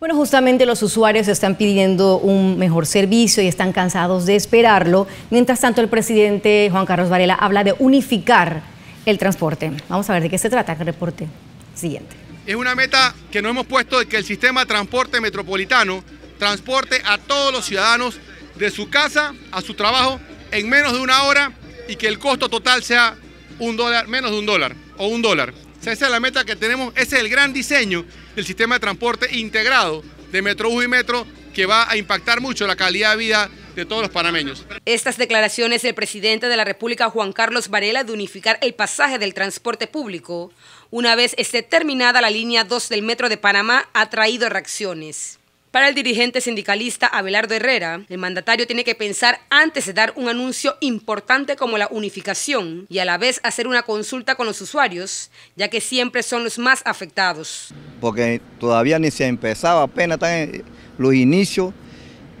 Bueno, justamente los usuarios están pidiendo un mejor servicio y están cansados de esperarlo. Mientras tanto, el presidente Juan Carlos Varela habla de unificar el transporte. Vamos a ver de qué se trata el reporte siguiente. Es una meta que nos hemos puesto de que el sistema de transporte metropolitano transporte a todos los ciudadanos de su casa a su trabajo en menos de una hora y que el costo total sea un dólar, menos de un dólar o un dólar esa es la meta que tenemos, ese es el gran diseño del sistema de transporte integrado de metro y Metro que va a impactar mucho la calidad de vida de todos los panameños. Estas declaraciones del presidente de la República, Juan Carlos Varela, de unificar el pasaje del transporte público, una vez esté terminada la línea 2 del Metro de Panamá, ha traído reacciones. Para el dirigente sindicalista Abelardo Herrera, el mandatario tiene que pensar antes de dar un anuncio importante como la unificación y a la vez hacer una consulta con los usuarios, ya que siempre son los más afectados. Porque todavía ni se empezaba, apenas están los inicios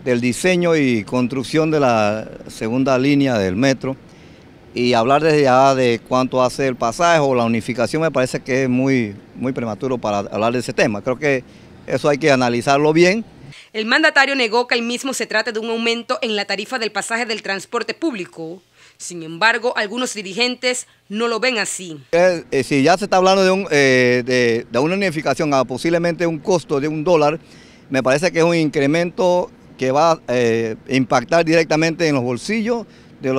del diseño y construcción de la segunda línea del metro y hablar desde ya de cuánto hace el pasaje o la unificación me parece que es muy, muy prematuro para hablar de ese tema. Creo que eso hay que analizarlo bien. El mandatario negó que el mismo se trate de un aumento en la tarifa del pasaje del transporte público. Sin embargo, algunos dirigentes no lo ven así. Eh, eh, si ya se está hablando eh, de, de una unificación a posiblemente un costo de un dólar, me parece que es un incremento que va a impactar directamente en los bolsillos de,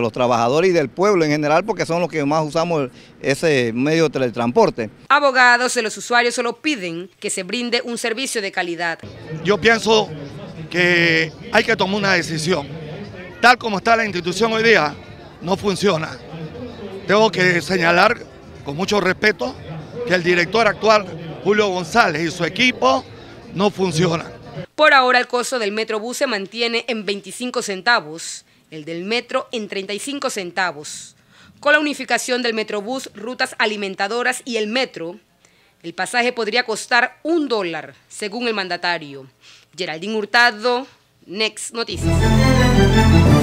los trabajadores y del pueblo en general, porque son los que más usamos ese medio de teletransporte. Abogados y los usuarios solo piden que se brinde un servicio de calidad. Yo pienso que hay que tomar una decisión. Tal como está la institución hoy día, no funciona. Tengo que señalar con mucho respeto que el director actual, Julio González, y su equipo no funcionan. Por ahora el costo del Metrobús se mantiene en 25 centavos el del metro en 35 centavos. Con la unificación del Metrobús, rutas alimentadoras y el metro, el pasaje podría costar un dólar, según el mandatario. Geraldine Hurtado, Next Noticias.